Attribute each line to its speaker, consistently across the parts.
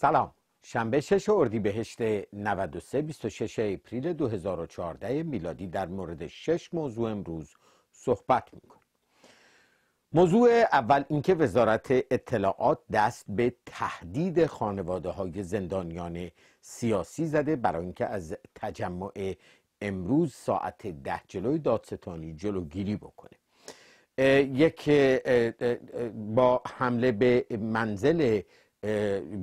Speaker 1: سلام شنبه 6 اردیبهشت 93 26 اپریل 2014 میلادی در مورد شش موضوع امروز صحبت میکنیم موضوع اول اینکه وزارت اطلاعات دست به تهدید خانواده های زندانیان سیاسی زده برای اینکه از تجمع امروز ساعت ده جلوی دادستانی جلوگیری بکنه یک با حمله به منزل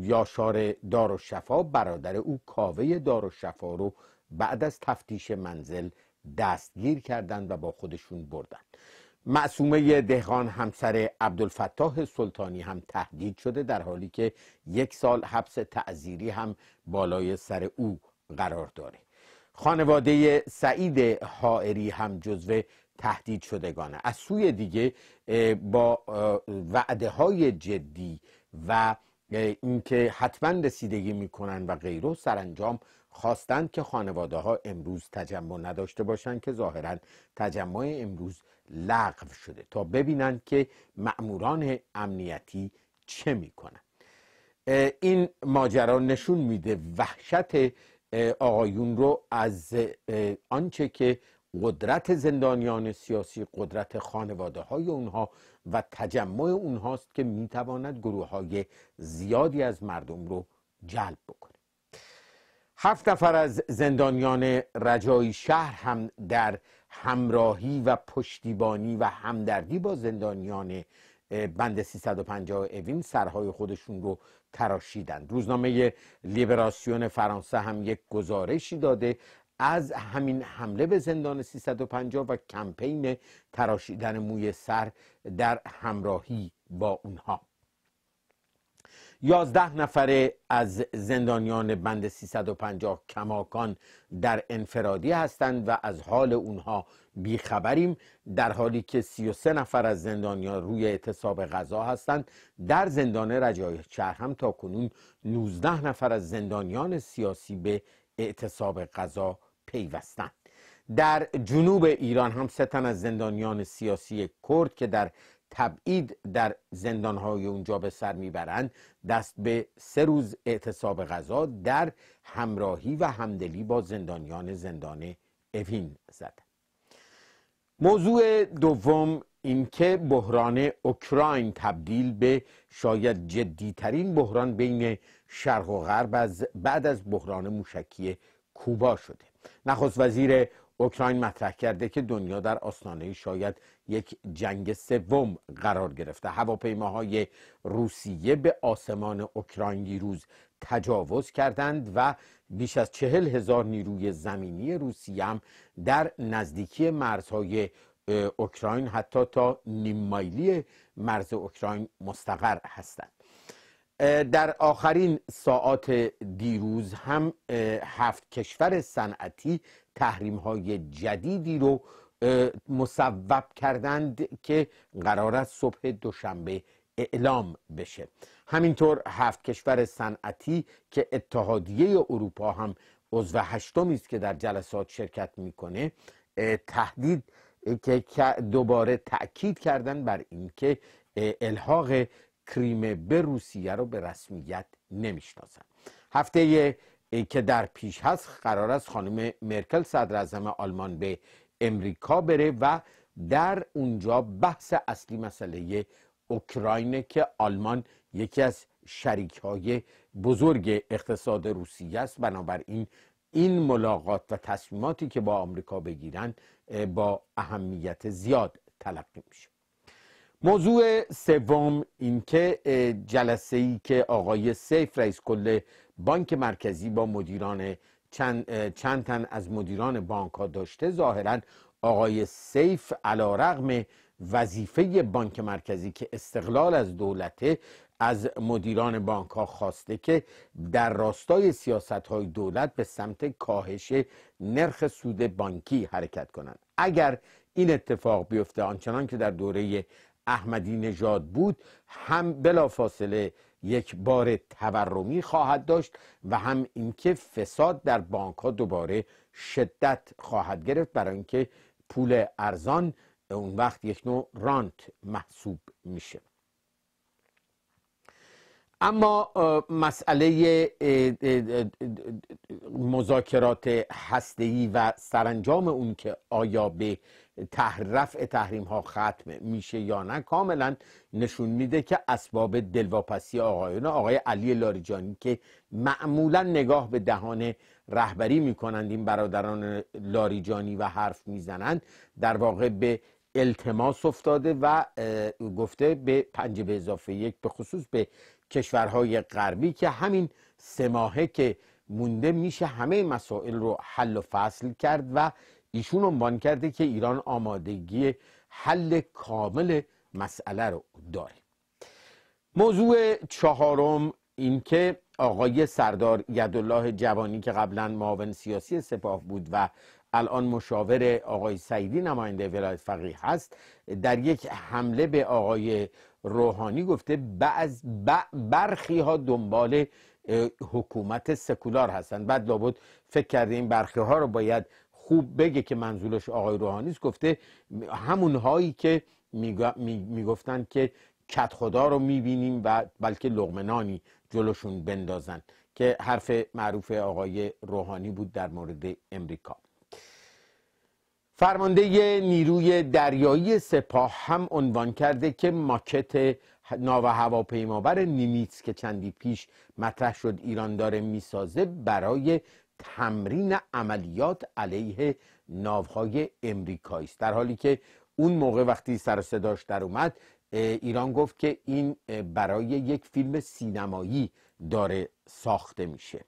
Speaker 1: یاشار شفا برادر او کاوه شفا رو بعد از تفتیش منزل دستگیر کردند و با خودشون بردن معصومه دهقان همسر عبدالفتاح سلطانی هم تهدید شده در حالی که یک سال حبس تعذیری هم بالای سر او قرار داره خانواده سعید حائری هم جزو تهدید شدگانه از سوی دیگه با وعده های جدی و یعنی اینکه حتما رسیدگی میکنن و غیرو سرانجام خواستند که خانواده ها امروز تجمع نداشته باشند که ظاهرا تجمع امروز لغو شده تا ببینند که مأموران امنیتی چه میکنن این ماجرا نشون میده وحشت آقایون رو از آنچه که قدرت زندانیان سیاسی قدرت خانواده های اونها و تجمع اونهاست که میتواند گروه های زیادی از مردم رو جلب بکنه هفت نفر از زندانیان رجایی شهر هم در همراهی و پشتیبانی و همدردی با زندانیان بند 350 اوین سرهای خودشون رو تراشیدند روزنامه لیبراسیون فرانسه هم یک گزارشی داده از همین حمله به زندان 350 و کمپین تراشیدن موی سر در همراهی با اونها یازده نفره از زندانیان بند 350 کماکان در انفرادی هستند و از حال اونها بیخبریم در حالی که 33 نفر از زندانیان روی اعتصاب غذا هستند در زندان رجای چرهم هم تا کنون 19 نفر از زندانیان سیاسی به اعتصاب قضا پیوستن در جنوب ایران هم سه تن از زندانیان سیاسی کرد که در تبعید در زندانهای اونجا به سر میبرند دست به سه روز اعتصاب غذا در همراهی و همدلی با زندانیان زندان اوین زد موضوع دوم اینکه بحران اوکراین تبدیل به شاید جدیترین بحران بین شرق و غرب بعد از بحران موشکی کوبا شده نخست وزیر اوکراین مطرح کرده که دنیا در آستانه شاید یک جنگ سوم قرار گرفته هواپیماهای روسیه به آسمان اوکراین دیروز تجاوز کردند و بیش از چهل هزار نیروی زمینی روسیه هم در نزدیکی مرزهای اوکراین حتی تا نیم مایلی مرز اوکراین مستقر هستند در آخرین ساعات دیروز هم هفت کشور صنعتی تحریم های جدیدی رو مصوب کردند که قرار است صبح دوشنبه اعلام بشه همینطور هفت کشور صنعتی که اتحادیه اروپا هم عضو هشتمی است که در جلسات شرکت میکنه تهدید که دوباره تاکید کردن بر اینکه الحاق کریمه به روسیه رو به رسمیت نمیشناسند هفته که در پیش هست قرار است خانم مرکل صدر آلمان به امریکا بره و در اونجا بحث اصلی مسئله اوکراینه که آلمان یکی از شریک های بزرگ اقتصاد روسیه است بنابراین این ملاقات و تصمیماتی که با آمریکا بگیرند با اهمیت زیاد تلقی میشه موضوع سوم اینکه جلسه ای که آقای سیف رئیس کل بانک مرکزی با مدیران چند, چند تن از مدیران بانک ها داشته ظاهرا آقای سیف علا رغم وظیفه بانک مرکزی که استقلال از دولته از مدیران بانک ها خواسته که در راستای سیاست های دولت به سمت کاهش نرخ سود بانکی حرکت کنند اگر این اتفاق بیفته آنچنان که در دوره احمدی نژاد بود هم بلافاصله یک بار تورمی خواهد داشت و هم اینکه فساد در بانک ها دوباره شدت خواهد گرفت برای اینکه پول ارزان اون وقت یک نوع رانت محسوب میشه اما مسئله مذاکرات هسته‌ای و سرانجام اون که آیا به رفع تحریم ها ختم میشه یا نه کاملا نشون میده که اسباب دلواپسی آقایون آقای علی لاریجانی که معمولا نگاه به دهان رهبری میکنند این برادران لاریجانی و حرف میزنند در واقع به التماس افتاده و گفته به پنج به اضافه یک به خصوص به کشورهای غربی که همین سه ماهه که مونده میشه همه مسائل رو حل و فصل کرد و ایشون عنوان کرده که ایران آمادگی حل کامل مسئله رو داره موضوع چهارم اینکه آقای سردار یدالله جوانی که قبلا معاون سیاسی سپاه بود و الان مشاور آقای سعیدی نماینده ولایت فقیه هست در یک حمله به آقای روحانی گفته بعض برخی ها دنبال حکومت سکولار هستند بعد لابد فکر کرده این برخی ها رو باید خوب بگه که منظورش آقای روحانی است گفته همون هایی که میگفتن می که کت خدا رو میبینیم و بلکه لغمنانی جلوشون بندازن که حرف معروف آقای روحانی بود در مورد امریکا فرمانده نیروی دریایی سپاه هم عنوان کرده که ماکت ناو هواپیمابر نیمیتس که چندی پیش مطرح شد ایران داره میسازه برای تمرین عملیات علیه ناوهای امریکایی در حالی که اون موقع وقتی سر صداش در اومد ایران گفت که این برای یک فیلم سینمایی داره ساخته میشه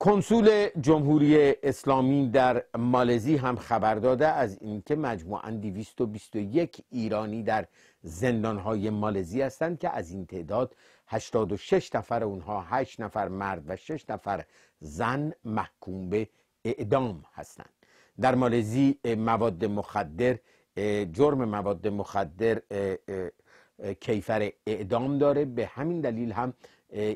Speaker 1: کنسول جمهوری اسلامی در مالزی هم خبر داده از اینکه مجموعا 221 ایرانی در زندانهای مالزی هستند که از این تعداد 86 نفر اونها 8 نفر مرد و 6 نفر زن محکوم به اعدام هستند در مالزی مواد مخدر جرم مواد مخدر کیفر اعدام داره به همین دلیل هم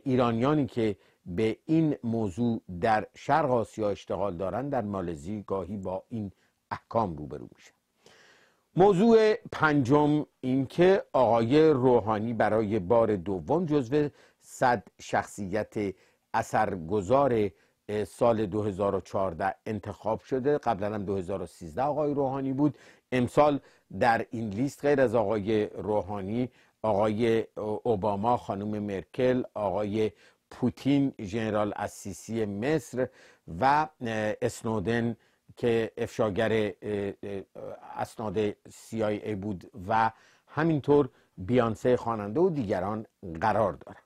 Speaker 1: ایرانیانی که به این موضوع در شرق آسیا اشتغال دارند در مالزی گاهی با این احکام روبرو میشن موضوع پنجم اینکه آقای روحانی برای بار دوم جزو صد شخصیت اثرگذار سال 2014 انتخاب شده قبلا هم 2013 آقای روحانی بود امسال در این لیست غیر از آقای روحانی آقای اوباما خانم مرکل آقای پوتین ژنرال اسیسی مصر و اسنودن که افشاگر اسناد CIA بود و همینطور بیانسه خواننده و دیگران قرار دارند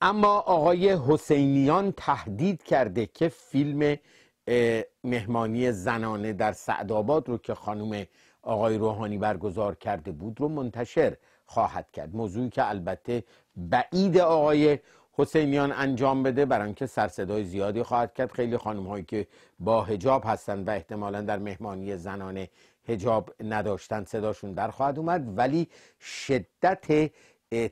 Speaker 1: اما آقای حسینیان تهدید کرده که فیلم مهمانی زنانه در سعدآباد رو که خانم آقای روحانی برگزار کرده بود رو منتشر خواهد کرد موضوعی که البته بعید آقای حسینیان انجام بده برای اینکه سرصدای زیادی خواهد کرد خیلی خانم هایی که با هجاب هستند و احتمالا در مهمانی زنانه هجاب نداشتند صداشون در خواهد اومد ولی شدت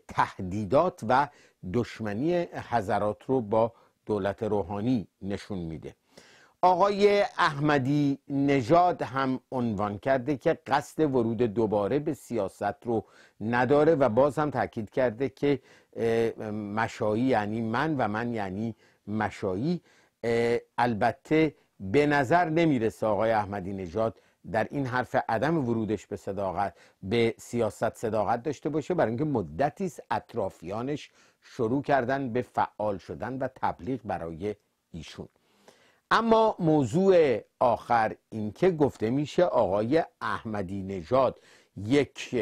Speaker 1: تهدیدات و دشمنی حضرات رو با دولت روحانی نشون میده آقای احمدی نژاد هم عنوان کرده که قصد ورود دوباره به سیاست رو نداره و باز هم تاکید کرده که مشایی یعنی من و من یعنی مشایی البته به نظر نمیرسه آقای احمدی نژاد در این حرف عدم ورودش به صداقت به سیاست صداقت داشته باشه برای اینکه مدتی است اطرافیانش شروع کردن به فعال شدن و تبلیغ برای ایشون اما موضوع آخر اینکه گفته میشه آقای احمدی نژاد یک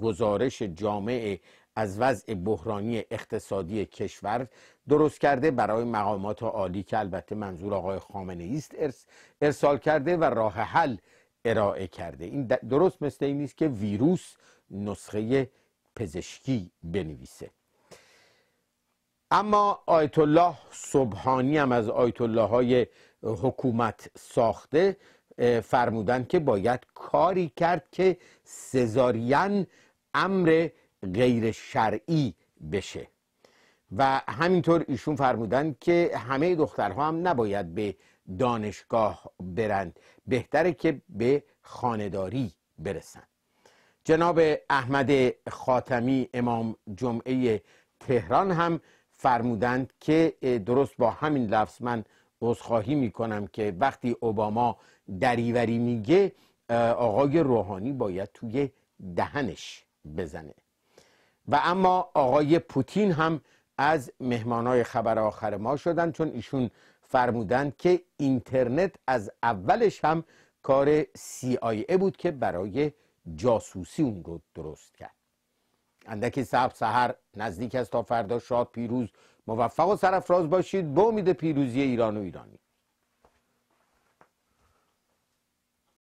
Speaker 1: گزارش جامعه از وضع بحرانی اقتصادی کشور درست کرده برای مقامات عالی که البته منظور آقای خامنه است ارسال کرده و راه حل ارائه کرده این درست مثل این نیست که ویروس نسخه پزشکی بنویسه اما آیت الله سبحانی هم از آیت الله های حکومت ساخته فرمودن که باید کاری کرد که سزارین امر غیر شرعی بشه و همینطور ایشون فرمودند که همه دخترها هم نباید به دانشگاه برند بهتره که به خانداری برسند جناب احمد خاتمی امام جمعه تهران هم فرمودند که درست با همین لفظ من عذرخواهی میکنم که وقتی اوباما دریوری میگه آقای روحانی باید توی دهنش بزنه و اما آقای پوتین هم از مهمانای خبر آخر ما شدن چون ایشون فرمودند که اینترنت از اولش هم کار CIA بود که برای جاسوسی اون رو درست کرد اندکی سب سهر نزدیک است تا فردا شاد پیروز موفق و سرفراز باشید به امید پیروزی ایران و ایرانی